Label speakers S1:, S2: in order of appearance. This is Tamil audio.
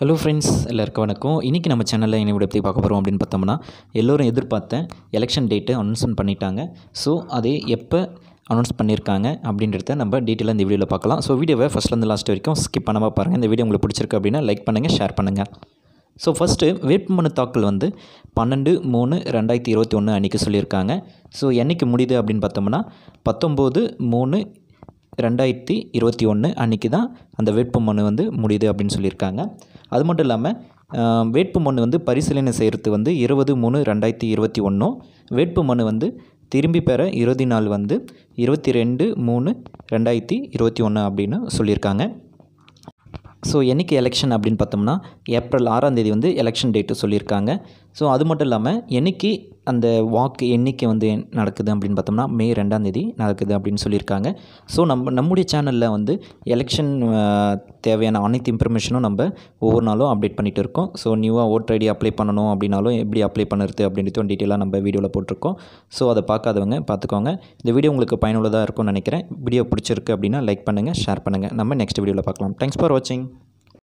S1: ஹலோ ஃப்ரெண்ட்ஸ் எல்லாருக்கும் வணக்கம் இன்றைக்கி நம்ம சேனலில் என்ன எப்படி பார்க்க போகிறோம் அப்படின்னு பார்த்தோம்னா எல்லோரும் எதிர்பார்த்த எலெக்ஷன் டேட்டு அனௌன்ஸ்மெண்ட் பண்ணிட்டாங்க ஸோ அதே எப்போ அனௌன்ஸ் பண்ணியிருக்காங்க அப்படின்றத நம்ம டீட்டெயிலாக இந்த வீடியோவில் பார்க்கலாம் ஸோ வீடியோவை ஃபஸ்ட்லேருந்து லாஸ்ட் வரைக்கும் ஸ்கிப் பண்ணாமல் பாருங்கள் இந்த வீடியோ உங்களுக்கு பிடிச்சிருக்கு அப்படின்னா லைக் பண்ணுங்கள் ஷேர் பண்ணுங்கள் ஸோ ஃபஸ்ட்டு வேட்புமனு தாக்கல் வந்து பன்னெண்டு மூணு ரெண்டாயிரத்தி இருபத்தி ஒன்று அன்றைக்கி சொல்லியிருக்காங்க ஸோ என்றைக்கு முடியுது அப்படின்னு பார்த்தோம்னா பத்தொம்போது மூணு ரெண்டாயிரத்தி இருபத்தி ஒன்று அன்றைக்கி தான் அந்த வேட்புமனு வந்து முடியுது அப்படின்னு சொல்லியிருக்காங்க அது மட்டும் இல்லாமல் வேட்பு மனு வந்து பரிசீலனை செய்கிறது வந்து இருபது மூணு ரெண்டாயிரத்தி இருபத்தி ஒன்றும் வேட்பு மனு வந்து திரும்பி பெற இருபத்தி நாலு வந்து இருபத்தி ரெண்டு மூணு ரெண்டாயிரத்தி இருபத்தி ஒன்று அப்படின்னு சொல்லியிருக்காங்க ஸோ என்றைக்கு எலெக்ஷன் அப்படின்னு பார்த்தோம்னா ஏப்ரல் ஆறாம் தேதி வந்து எலெக்ஷன் டேட்டு சொல்லியிருக்காங்க ஸோ அது மட்டும் இல்லாமல் என்றைக்கு அந்த வாக்கு எண்ணிக்கை வந்து நடக்குது அப்படின்னு பார்த்தோம்னா மே ரெண்டாம் தேதி நடக்குது அப்படின்னு சொல்லியிருக்காங்க ஸோ நம்ம நம்முடைய சேனலில் வந்து எலெக்ஷன் தேவையான அனைத்து இன்ஃபர்மேஷனும் நம்ம ஒவ்வொரு நாளும் அப்டேட் பண்ணிகிட்டு இருக்கோம் ஸோ நியூவாக ஓட்டர் ஐடி அப்ளை பண்ணணும் அப்படின்னாலும் எப்படி அப்ளை பண்ணுறது அப்படின்றது டீட்டெயிலாக நம்ம வீடியோவில் போட்டிருக்கோம் ஸோ அதை பார்க்காதவங்க பார்த்துக்கோங்க இந்த வீடியோ உங்களுக்கு பயனுள்ளதாக இருக்கும்னு நினைக்கிறேன் வீடியோ பிடிச்சிருக்கு அப்படின்னா லைக் பண்ணுங்கள் ஷேர் பண்ணுங்கள் நம்ம நெக்ஸ்ட் வீடியோவில் பார்க்கலாம் தேங்க்ஸ் ஃபார் வாட்சிங்